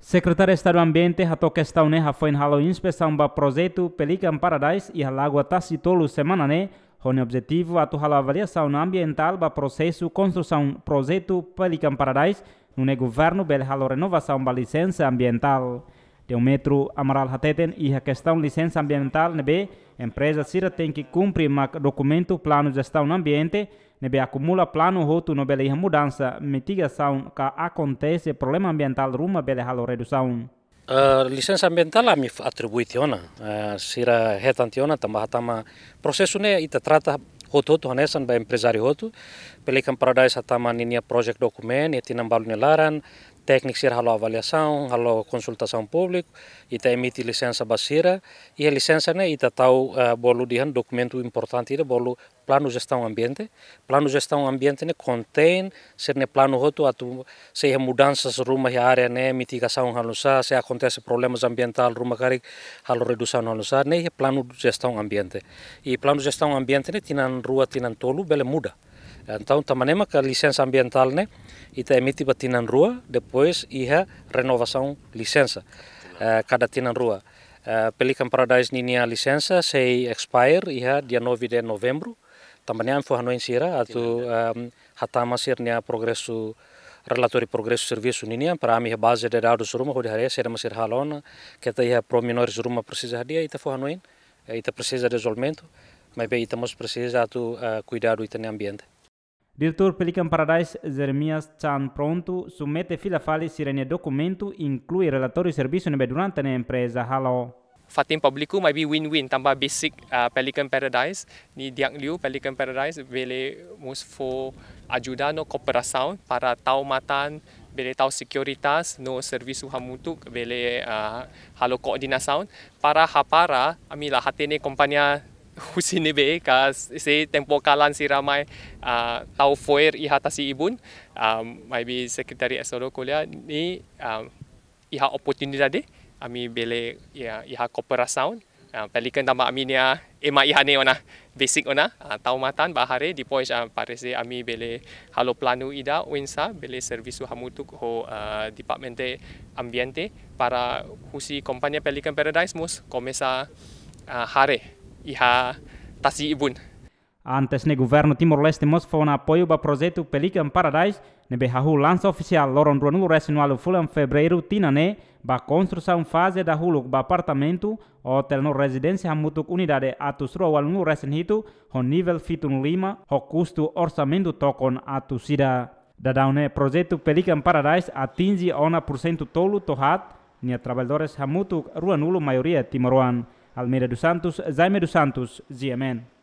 Secretário de Estado do Ambiente ratou questão né foi halo inspeção ba projeto Pelican Paradise e a Lagoa Tacitolo semana né o objetivo atu halo avaliação ambiental ba processo construção projeto Pelican Paradise no governo para a renovação da licença ambiental. um metro Amaral Hateten e a questão licença ambiental A empresa Cira tem que cumprir o documento plano de gestão ambiente nebe acumula plano roto no bele mudança, mitigação que acontece problema ambiental rumo bele halo redução. Uh, eh, licença ambiental ami atribuiziona, uh, eh, sira hetantiona tambah tama prosesso ne ita trata hotu hotu hanesan ba empresari hotu, pelikan paradise hatama ninia project dokumen, eti nambalu nelaran, técnicos ir à avaliação, à consultação pública, e te emite licença baseira, e a licença né, te tal uh, eh, bolo de um documento importante, ita né, bolo plano gestão ambiente, plano de gestão ambiente né contém ser né plano roto atu se é mudanças rumo a área né mitigação halusa, se acontece problemas ambiental rumo cari halu redução halusa, né é plano gestão ambiente. E plano de gestão ambiente né tinan rua tinan tolu bele muda. Então tamanema é que a licença ambiental né Ita emite batinan rua, depois ia renovação licença uh, cada tinan rua. Uh, Pelican Paradise ninia licença sei expire ia dia 9 de novembro. Também há info sira atu um, eh, hatama nia progresso relatório progresso serviço ninia para a minha base de dados rumo, hoje haria será masir halona que tá ia pro menores ruma precisa dia ita fo hanoin ita precisa de isolamento mas bem ita mos precisa atu uh, cuidado ita no ambiente Diretor Pelican Paradise, Zermias Chan Pronto, submete fila fali si rene documento, inclui relatorio servizio nebe durante ne impresa. Halo. Fatin publiku mai bi win-win tambah basic uh, Pelican Paradise. Ni diak liu Pelican Paradise bele musfo ajuda no kooperasaun para tau matan bele tau sekuritas no servisu hamutuk bele uh, halo koordinasaun para hapara amila hatene kompania. Husini Bay ka se tempo kalan si ramai uh, ah, tau foir iha tasi ibun um, maybe sekretari asoro kolia ni um, iha opportunity tadi ami bele ya iha copper sound uh, pelikan tambah ami ni ema iha ni ona basic ona uh, tau matan bahare di point uh, parese ami bele halo planu ida winsa bele servisu hamutuk ho uh, departemente ambiente para husi kompanya pelikan paradise mus komesa uh, hare iha tasi ibun. Antes ne governo Timor-Leste foi na apoio ba projeto Pelican Paradise, ne behahu lança oficial loron ruanulo resinualo fulan fevereiro tinane ba construção fase da huluk ba apartamento hotel no residência hamutuk unidade atus ruawal nu resen hitu ho nível fitun lima ho custo orçamento tokon atusida. o projeto Pelican Paradise atinge ona porcento cento tolo tohat, nia trabalhadores hamutuk ruanulo maioria timoruan. Almeida dos Santos, Jaime dos Santos, ZMN.